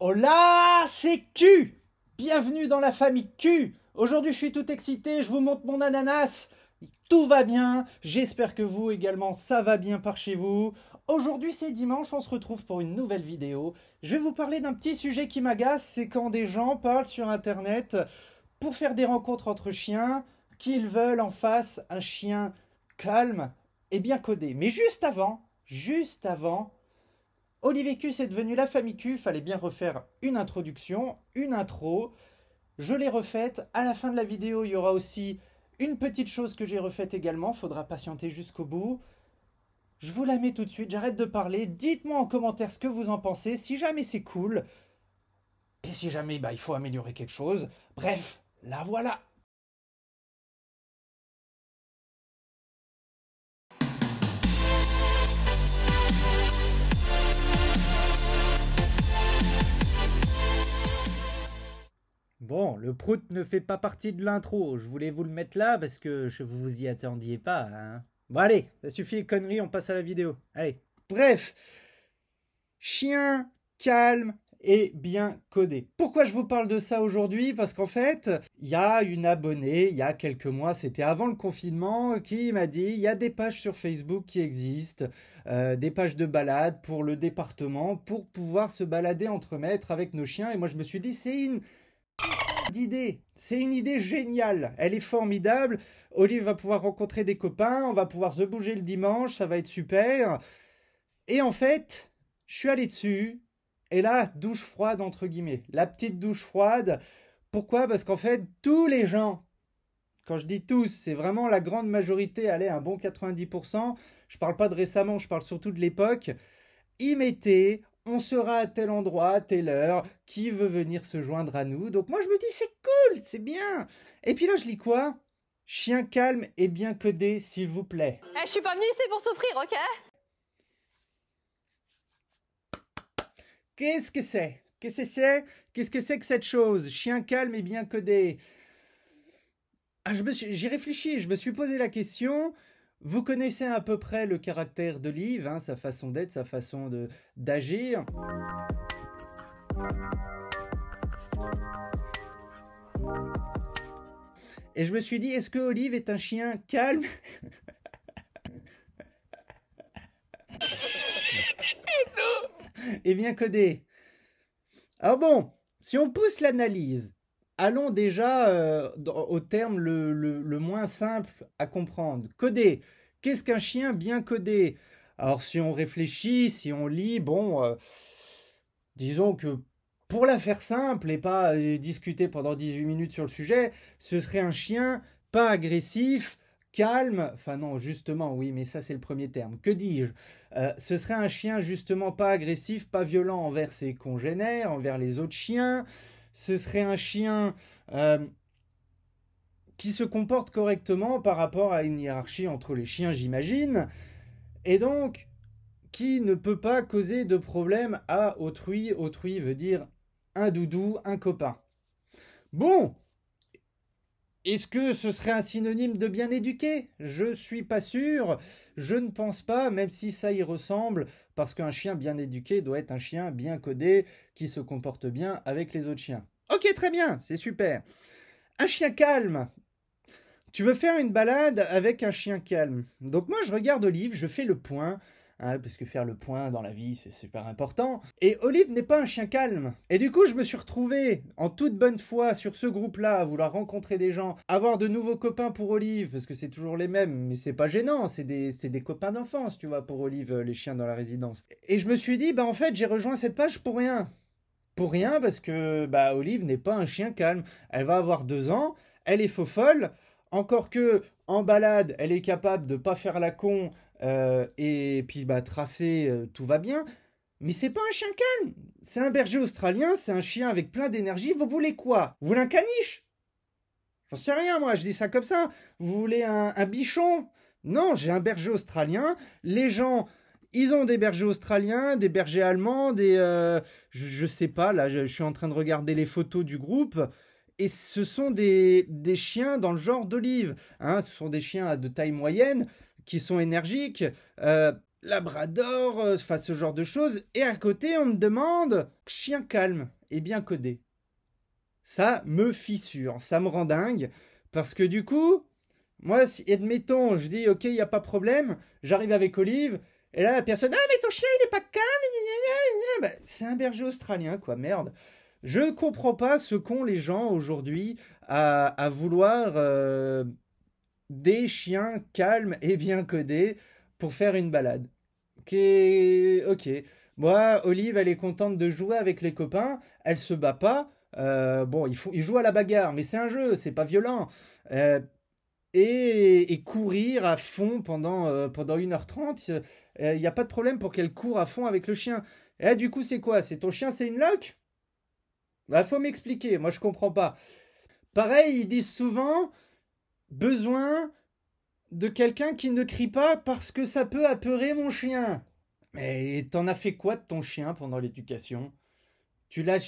Hola, c'est Q Bienvenue dans la famille Q Aujourd'hui je suis tout excité, je vous montre mon ananas Tout va bien, j'espère que vous également ça va bien par chez vous. Aujourd'hui c'est dimanche, on se retrouve pour une nouvelle vidéo. Je vais vous parler d'un petit sujet qui m'agace, c'est quand des gens parlent sur internet pour faire des rencontres entre chiens, qu'ils veulent en face un chien calme et bien codé. Mais juste avant, juste avant, Q est devenu la famille Q, fallait bien refaire une introduction, une intro. Je l'ai refaite. À la fin de la vidéo, il y aura aussi une petite chose que j'ai refaite également, faudra patienter jusqu'au bout. Je vous la mets tout de suite, j'arrête de parler. Dites-moi en commentaire ce que vous en pensez, si jamais c'est cool. Et si jamais bah, il faut améliorer quelque chose. Bref, la voilà Bon, le prout ne fait pas partie de l'intro. Je voulais vous le mettre là parce que je vous vous y attendiez pas. Hein. Bon, allez, ça suffit, les conneries, on passe à la vidéo. Allez. Bref, chien calme et bien codé. Pourquoi je vous parle de ça aujourd'hui Parce qu'en fait, il y a une abonnée, il y a quelques mois, c'était avant le confinement, qui m'a dit, il y a des pages sur Facebook qui existent, euh, des pages de balade pour le département, pour pouvoir se balader entre maîtres avec nos chiens. Et moi, je me suis dit, c'est une d'idées. C'est une idée géniale. Elle est formidable. Olive va pouvoir rencontrer des copains. On va pouvoir se bouger le dimanche. Ça va être super. Et en fait, je suis allé dessus. Et là, douche froide, entre guillemets. La petite douche froide. Pourquoi Parce qu'en fait, tous les gens, quand je dis tous, c'est vraiment la grande majorité, allez, un bon 90%, je parle pas de récemment, je parle surtout de l'époque, Ils mettaient on sera à tel endroit, à telle heure, qui veut venir se joindre à nous. Donc moi je me dis c'est cool, c'est bien. Et puis là je lis quoi Chien calme et bien codé, s'il vous plaît. Eh, je suis pas venu ici pour souffrir, ok Qu'est-ce que c'est Qu'est-ce que c'est Qu'est-ce que c'est que cette chose Chien calme et bien codé. Ah, j'ai réfléchi, je me suis posé la question vous connaissez à peu près le caractère de hein, sa façon d'être, sa façon d'agir. Et je me suis dit, est-ce que Olive est un chien calme Et eh bien codé. Alors ah bon, si on pousse l'analyse, allons déjà euh, au terme le, moins simple à comprendre. Coder. Qu'est-ce qu'un chien bien codé Alors si on réfléchit, si on lit, bon, euh, disons que pour la faire simple et pas euh, discuter pendant 18 minutes sur le sujet, ce serait un chien pas agressif, calme, enfin non, justement, oui, mais ça c'est le premier terme, que dis-je Ce serait un chien justement pas agressif, pas violent envers ses congénères, envers les autres chiens, ce serait un chien euh, qui se comporte correctement par rapport à une hiérarchie entre les chiens, j'imagine, et donc qui ne peut pas causer de problème à autrui. Autrui veut dire un doudou, un copain. Bon, est-ce que ce serait un synonyme de bien éduqué Je suis pas sûr. Je ne pense pas, même si ça y ressemble, parce qu'un chien bien éduqué doit être un chien bien codé, qui se comporte bien avec les autres chiens. Ok, très bien, c'est super. Un chien calme. Tu veux faire une balade avec un chien calme. Donc moi, je regarde livre, je fais le point. Hein, parce que faire le point dans la vie, c'est super important. Et Olive n'est pas un chien calme. Et du coup, je me suis retrouvé en toute bonne foi sur ce groupe-là, à vouloir rencontrer des gens, avoir de nouveaux copains pour Olive, parce que c'est toujours les mêmes, mais c'est pas gênant, c'est des, copains d'enfance, tu vois, pour Olive, euh, les chiens dans la résidence. Et je me suis dit, bah en fait, j'ai rejoint cette page pour rien. Pour rien, parce que bah, Olive n'est pas un chien calme. Elle va avoir deux ans, elle est faux folle. Encore que, en balade, elle est capable de pas faire la con, euh, et puis, bah, tracé, euh, tout va bien. Mais c'est pas un chien calme. C'est un berger australien, c'est un chien avec plein d'énergie. Vous voulez quoi Vous voulez un caniche J'en sais rien, moi, je dis ça comme ça. Vous voulez un, bichon Non, j'ai un berger australien. Les gens, ils ont des bergers australiens, des bergers allemands, des. Euh, je, sais pas, là, je, suis en train de regarder les photos du groupe et ce sont des, des, chiens dans le genre d'olive. Hein. ce sont des chiens de taille moyenne qui sont énergiques, euh, labrador, euh, enfin ce genre de choses. Et à côté, on me demande chien calme et bien codé. Ça me fissure, ça me rend dingue. Parce que du coup, moi, admettons, je dis ok, il n'y a pas de problème, j'arrive avec Olive, et là la personne, ah mais ton chien il n'est pas calme, bah, c'est un berger australien quoi, merde. Je ne comprends pas ce qu'ont les gens aujourd'hui à, vouloir euh, des chiens calmes et bien codés pour faire une balade. Ok, ok. Moi, Olive, elle est contente de jouer avec les copains. Elle se bat pas. Euh, bon, il, faut, il à la bagarre, mais c'est un jeu, c'est pas violent. Euh, et, courir à fond pendant, pendant 1h30, il n'y a pas de problème pour qu'elle court à fond avec le chien. Et eh, du coup, c'est quoi C'est ton chien, c'est une loque ah, faut m'expliquer, moi je comprends pas. Pareil, ils disent souvent besoin de quelqu'un qui ne crie pas parce que ça peut apeurer mon chien. Mais t'en as fait quoi de ton chien pendant l'éducation Tu l'as.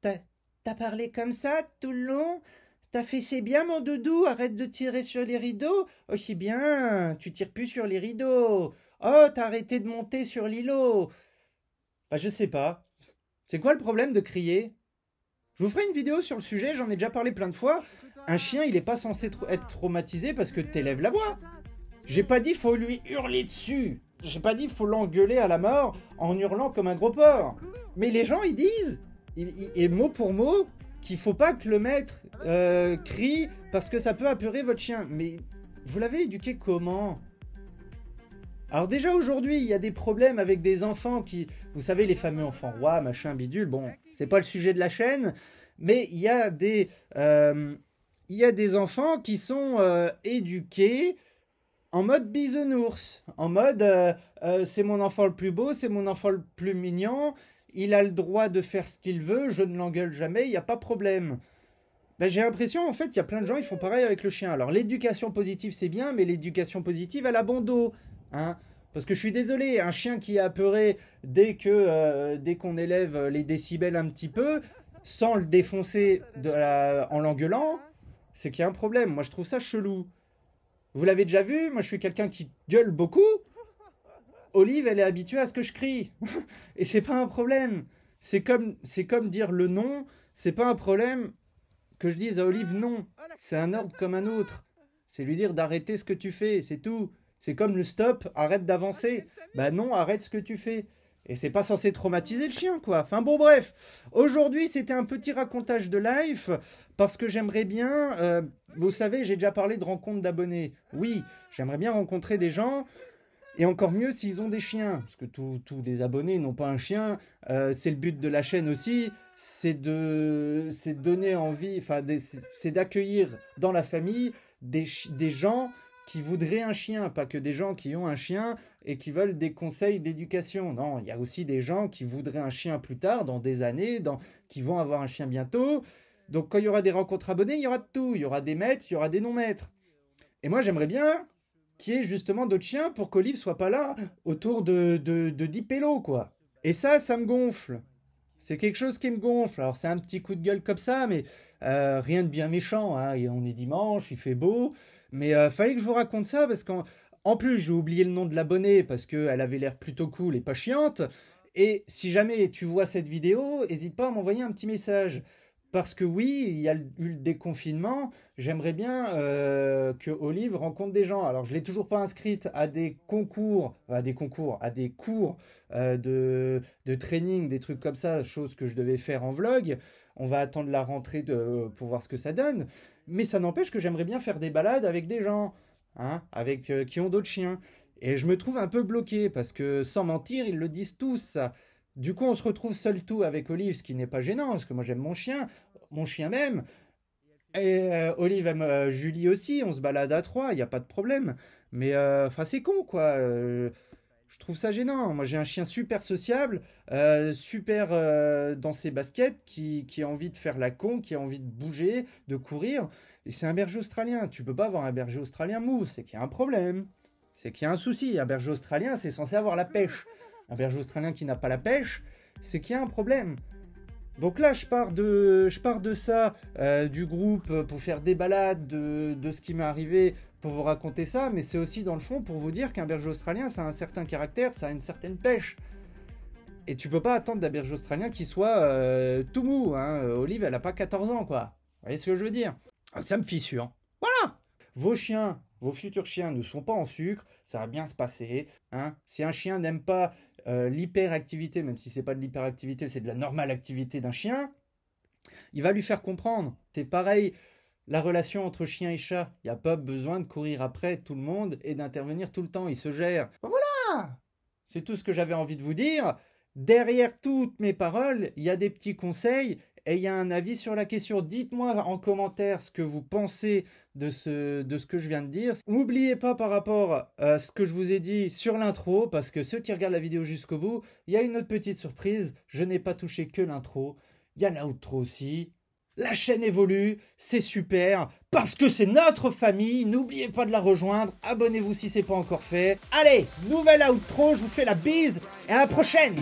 t'as, parlé comme ça tout le long T'as fait c'est bien mon doudou, arrête de tirer sur les rideaux Oh c'est bien, tu tires plus sur les rideaux Oh, t'as arrêté de monter sur l'îlot Bah, je sais pas. C'est quoi le problème de crier je vous ferai une vidéo sur le sujet, j'en ai déjà parlé plein de fois. Un chien, il n'est pas censé être traumatisé parce que t'élèves la voix. J'ai pas dit faut lui hurler dessus. J'ai pas dit faut l'engueuler à la mort en hurlant comme un gros porc. Mais les gens, ils disent, et mot pour mot, qu'il faut pas que le maître euh, crie parce que ça peut apurer votre chien. Mais vous l'avez éduqué comment alors déjà aujourd'hui, il y a des problèmes avec des enfants qui, vous savez, les fameux enfants rois, machin, bidule, bon, c'est pas le sujet de la chaîne, mais il y a des, euh, il y a des enfants qui sont euh, éduqués en mode bisounours, en mode euh, c'est mon enfant le plus beau, c'est mon enfant le plus mignon, il a le droit de faire ce qu'il veut, je ne l'engueule jamais, il n'y a pas de problème. Ben, j'ai l'impression, en fait, il y a plein de gens, ils font pareil avec le chien. Alors, l'éducation positive, c'est bien, mais l'éducation positive, à a Hein. parce que je suis désolé, un chien qui est apeuré dès que euh, dès qu'on élève euh, les décibels un petit peu, sans le défoncer en l'engueulant, c'est qu'il y a un problème. Moi, je trouve ça chelou. Vous l'avez déjà vu, moi, je suis quelqu'un qui gueule beaucoup. Olive, elle est habituée à ce que je crie. Et c'est pas un problème. C'est comme, c'est comme dire le non. C'est pas un problème que je dise à Olive non. C'est un ordre comme un autre. C'est lui dire d'arrêter ce que tu fais, c'est tout. C'est comme le stop, arrête d'avancer. Bah non, arrête ce que tu fais. Et c'est pas censé traumatiser le chien, quoi. Enfin bon, bref. Aujourd'hui, c'était un petit racontage de life parce que j'aimerais bien. Euh, vous savez, j'ai déjà parlé de rencontre d'abonnés. Oui, j'aimerais bien rencontrer des gens. Et encore mieux s'ils ont des chiens, parce que tous les abonnés n'ont pas un chien. Euh, c'est le but de la chaîne aussi, c'est de, c'est donner envie, enfin, c'est d'accueillir dans la famille des, des gens qui voudraient un chien, pas que des gens qui ont un chien et qui veulent des conseils d'éducation. Non, il y a aussi des gens qui voudraient un chien plus tard, dans des années, qui vont avoir un chien bientôt. Donc quand il y aura des rencontres abonnées, il y aura de tout. Il y aura des maîtres, il y aura des non-maîtres. Et moi, j'aimerais bien qu'il y ait justement d'autres chiens pour qu'Olive soit pas là autour de, 10 pélos, quoi. Et ça, ça me gonfle. C'est quelque chose qui me gonfle. Alors c'est un petit coup de gueule comme ça, mais euh, rien de bien méchant. Hein. on est dimanche, il fait beau. Mais euh, fallait que je vous raconte ça parce qu'en plus, j'ai oublié le nom de l'abonnée parce qu'elle avait l'air plutôt cool et pas chiante. Et si jamais tu vois cette vidéo, n'hésite pas à m'envoyer un petit message. Parce que oui, il y a eu le déconfinement, j'aimerais bien euh, que Olive rencontre des gens. Alors je l'ai toujours pas inscrite à des concours, à des concours, à des cours euh, de, de training, des trucs comme ça, chose que je devais faire en vlog on va attendre la rentrée de, euh, pour voir ce que ça donne. Mais ça n'empêche que j'aimerais bien faire des balades avec des gens, hein, avec euh, qui ont d'autres chiens. Et je me trouve un peu bloqué parce que, sans mentir, ils le disent tous. Du coup, on se retrouve seul tout avec Olive, ce qui n'est pas gênant, parce que moi j'aime mon chien, mon chien même. Et euh, Olive aime Julie aussi, on se balade à trois, il n'y a pas de problème. Mais enfin, c'est con, quoi je trouve ça gênant. Moi, j'ai un chien super sociable, euh, super euh, dans ses baskets, qui, qui, a envie de faire la con, qui a envie de bouger, de courir. Et c'est un berger australien. Tu peux pas avoir un berger australien mou. C'est qu'il y a un problème. C'est qu'il y a un souci. Un berger australien, c'est censé avoir la pêche. Un berger australien qui n'a pas la pêche, c'est qu'il y a un problème. Donc là, je pars de, je pars de ça, euh, du groupe, euh, pour faire des balades, de, ce qui m'est arrivé, pour vous raconter ça, mais c'est aussi dans le fond pour vous dire qu'un berger australien, ça a un certain caractère, ça a une certaine pêche. Et tu peux pas attendre d'un berger australien qui soit euh, tout mou. Hein. Olive, elle a pas 14 ans, quoi. Vous voyez ce que je veux dire ah, Ça me fissure. Voilà Vos chiens, vos futurs chiens ne sont pas en sucre, ça va bien se passer. Hein. Si un chien n'aime pas euh, l'hyperactivité, même si c'est pas de l'hyperactivité, c'est de la normale activité d'un chien, il va lui faire comprendre. C'est pareil, la relation entre chien et chat, il n'y a pas besoin de courir après tout le monde et d'intervenir tout le temps, il se gère. Ben voilà C'est tout ce que j'avais envie de vous dire. Derrière toutes mes paroles, il y a des petits conseils, et il y a un avis sur la question. Dites-moi en commentaire ce que vous pensez de ce, de ce que je viens de dire. N'oubliez pas par rapport à ce que je vous ai dit sur l'intro, parce que ceux qui regardent la vidéo jusqu'au bout, il y a une autre petite surprise. Je n'ai pas touché que l'intro. Il y a l'outro aussi. La chaîne évolue, c'est super, parce que c'est notre famille, n'oubliez pas de la rejoindre, abonnez-vous si c'est pas encore fait. Allez, nouvelle outro, je vous fais la bise, et à la prochaine